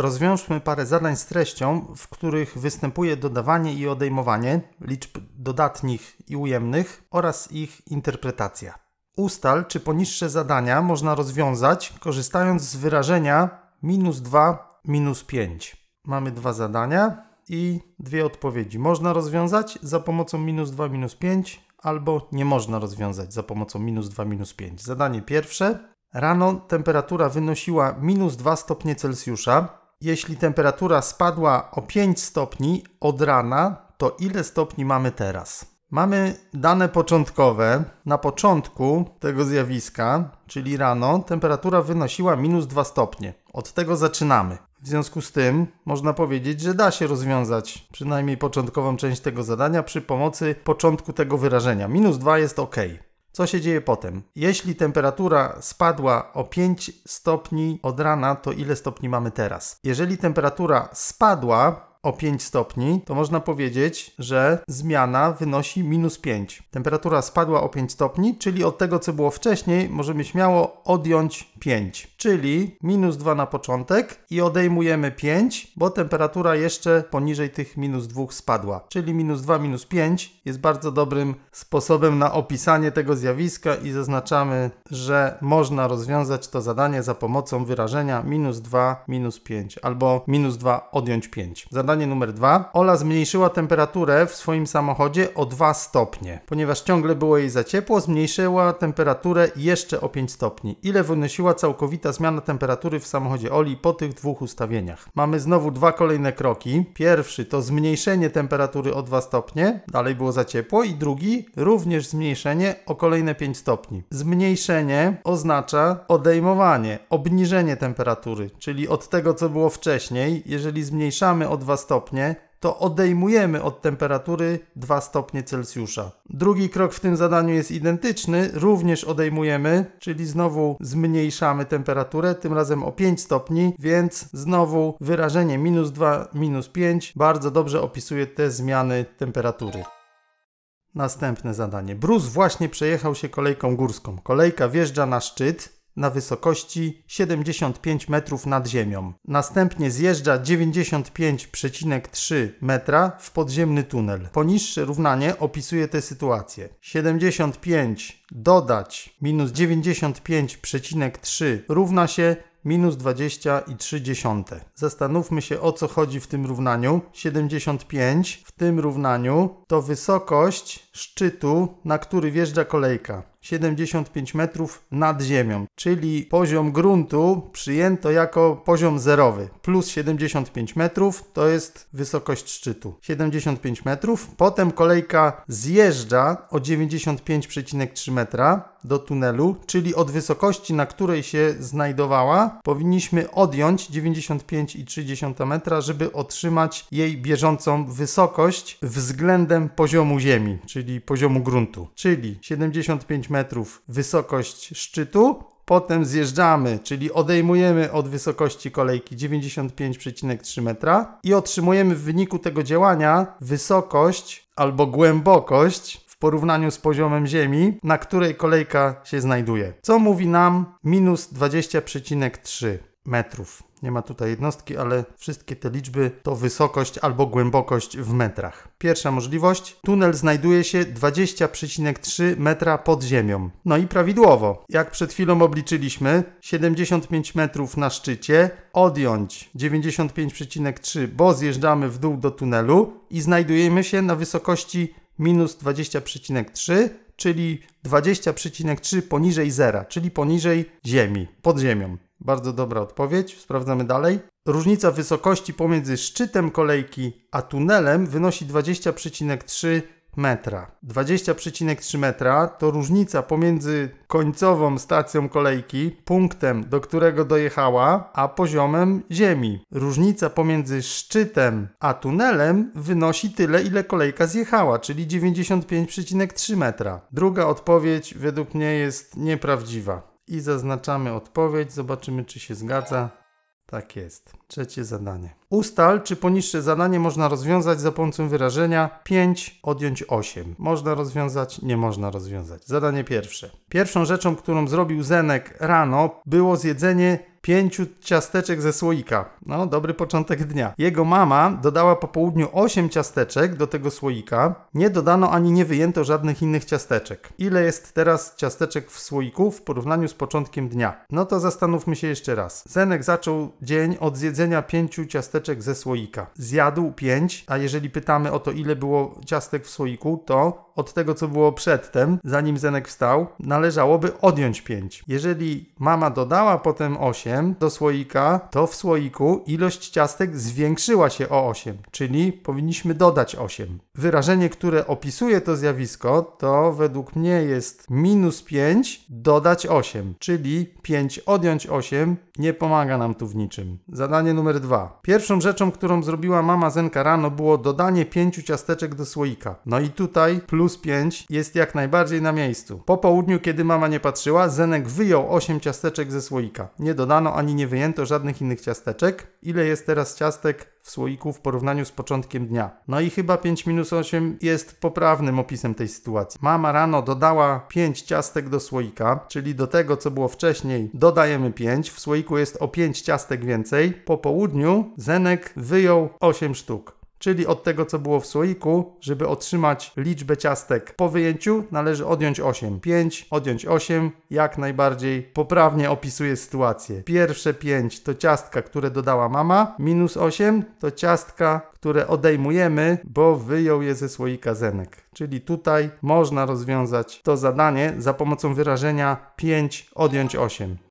rozwiążmy parę zadań z treścią, w których występuje dodawanie i odejmowanie liczb dodatnich i ujemnych oraz ich interpretacja. Ustal, czy poniższe zadania można rozwiązać korzystając z wyrażenia minus 2, minus 5. Mamy dwa zadania i dwie odpowiedzi. Można rozwiązać za pomocą minus 2, minus 5 albo nie można rozwiązać za pomocą minus 2, minus 5. Zadanie pierwsze Rano temperatura wynosiła minus 2 stopnie Celsjusza jeśli temperatura spadła o 5 stopni od rana, to ile stopni mamy teraz? Mamy dane początkowe. Na początku tego zjawiska, czyli rano, temperatura wynosiła minus 2 stopnie. Od tego zaczynamy. W związku z tym można powiedzieć, że da się rozwiązać przynajmniej początkową część tego zadania przy pomocy początku tego wyrażenia. Minus 2 jest ok. Co się dzieje potem? Jeśli temperatura spadła o 5 stopni od rana, to ile stopni mamy teraz? Jeżeli temperatura spadła o 5 stopni, to można powiedzieć, że zmiana wynosi minus 5. Temperatura spadła o 5 stopni, czyli od tego, co było wcześniej, możemy śmiało odjąć 5. Czyli minus 2 na początek i odejmujemy 5, bo temperatura jeszcze poniżej tych minus 2 spadła. Czyli minus 2 minus 5 jest bardzo dobrym sposobem na opisanie tego zjawiska i zaznaczamy, że można rozwiązać to zadanie za pomocą wyrażenia minus 2 minus 5 albo minus 2 odjąć 5. Zadanie Żądanie numer dwa. Ola zmniejszyła temperaturę w swoim samochodzie o 2 stopnie. Ponieważ ciągle było jej za ciepło, zmniejszyła temperaturę jeszcze o 5 stopni. Ile wynosiła całkowita zmiana temperatury w samochodzie Oli po tych dwóch ustawieniach? Mamy znowu dwa kolejne kroki. Pierwszy to zmniejszenie temperatury o 2 stopnie, dalej było za ciepło i drugi również zmniejszenie o kolejne 5 stopni. Zmniejszenie oznacza odejmowanie, obniżenie temperatury, czyli od tego co było wcześniej, jeżeli zmniejszamy o 2 stopnie, to odejmujemy od temperatury 2 stopnie Celsjusza. Drugi krok w tym zadaniu jest identyczny, również odejmujemy, czyli znowu zmniejszamy temperaturę, tym razem o 5 stopni, więc znowu wyrażenie minus 2, minus 5 bardzo dobrze opisuje te zmiany temperatury. Następne zadanie. Bruce właśnie przejechał się kolejką górską. Kolejka wjeżdża na szczyt, na wysokości 75 metrów nad ziemią. Następnie zjeżdża 95,3 metra w podziemny tunel. Poniższe równanie opisuje tę sytuację. 75 dodać minus 95,3 równa się minus 20,3. Zastanówmy się o co chodzi w tym równaniu. 75 w tym równaniu to wysokość szczytu, na który wjeżdża kolejka. 75 metrów nad ziemią, czyli poziom gruntu przyjęto jako poziom zerowy. Plus 75 metrów to jest wysokość szczytu. 75 metrów, potem kolejka zjeżdża o 95,3 metra do tunelu, czyli od wysokości, na której się znajdowała, powinniśmy odjąć 95,3 metra, żeby otrzymać jej bieżącą wysokość względem poziomu ziemi, czyli poziomu gruntu. Czyli 75 metrów wysokość szczytu, potem zjeżdżamy, czyli odejmujemy od wysokości kolejki 95,3 metra i otrzymujemy w wyniku tego działania wysokość albo głębokość w porównaniu z poziomem Ziemi, na której kolejka się znajduje. Co mówi nam minus 20,3 metrów. Nie ma tutaj jednostki, ale wszystkie te liczby to wysokość albo głębokość w metrach. Pierwsza możliwość. Tunel znajduje się 20,3 metra pod ziemią. No i prawidłowo. Jak przed chwilą obliczyliśmy, 75 metrów na szczycie, odjąć 95,3, bo zjeżdżamy w dół do tunelu i znajdujemy się na wysokości minus 20,3, czyli 20,3 poniżej zera, czyli poniżej ziemi, pod ziemią. Bardzo dobra odpowiedź. Sprawdzamy dalej. Różnica wysokości pomiędzy szczytem kolejki a tunelem wynosi 20,3 metra. 20,3 metra to różnica pomiędzy końcową stacją kolejki, punktem, do którego dojechała, a poziomem ziemi. Różnica pomiędzy szczytem a tunelem wynosi tyle, ile kolejka zjechała, czyli 95,3 metra. Druga odpowiedź według mnie jest nieprawdziwa i zaznaczamy odpowiedź. Zobaczymy, czy się zgadza. Tak jest. Trzecie zadanie. Ustal, czy poniższe zadanie można rozwiązać za pomocą wyrażenia 5 odjąć 8. Można rozwiązać, nie można rozwiązać. Zadanie pierwsze. Pierwszą rzeczą, którą zrobił Zenek rano, było zjedzenie pięciu ciasteczek ze słoika. No, dobry początek dnia. Jego mama dodała po południu 8 ciasteczek do tego słoika. Nie dodano ani nie wyjęto żadnych innych ciasteczek. Ile jest teraz ciasteczek w słoiku w porównaniu z początkiem dnia? No to zastanówmy się jeszcze raz. Zenek zaczął dzień od zjedzenia pięciu ciasteczek ze słoika. Zjadł pięć, a jeżeli pytamy o to, ile było ciastek w słoiku, to od tego, co było przedtem, zanim Zenek wstał, należałoby odjąć pięć. Jeżeli mama dodała potem osiem do słoika, to w słoiku ilość ciastek zwiększyła się o 8, czyli powinniśmy dodać 8. Wyrażenie, które opisuje to zjawisko, to według mnie jest minus 5 dodać 8, czyli 5 odjąć 8 nie pomaga nam tu w niczym. Zadanie numer 2. Pierwszą rzeczą, którą zrobiła mama Zenka rano było dodanie 5 ciasteczek do słoika. No i tutaj plus 5 jest jak najbardziej na miejscu. Po południu, kiedy mama nie patrzyła, Zenek wyjął 8 ciasteczek ze słoika. Nie dodano ani nie wyjęto żadnych innych ciasteczek. Ile jest teraz ciastek w słoiku w porównaniu z początkiem dnia? No i chyba 5 minus 8 jest poprawnym opisem tej sytuacji. Mama rano dodała 5 ciastek do słoika, czyli do tego, co było wcześniej, dodajemy 5. W słoiku jest o 5 ciastek więcej. Po południu Zenek wyjął 8 sztuk czyli od tego, co było w słoiku, żeby otrzymać liczbę ciastek po wyjęciu, należy odjąć 8. 5, odjąć 8, jak najbardziej poprawnie opisuje sytuację. Pierwsze 5 to ciastka, które dodała mama, minus 8 to ciastka, które odejmujemy, bo wyjął je ze słoika Zenek. Czyli tutaj można rozwiązać to zadanie za pomocą wyrażenia 5 odjąć 8.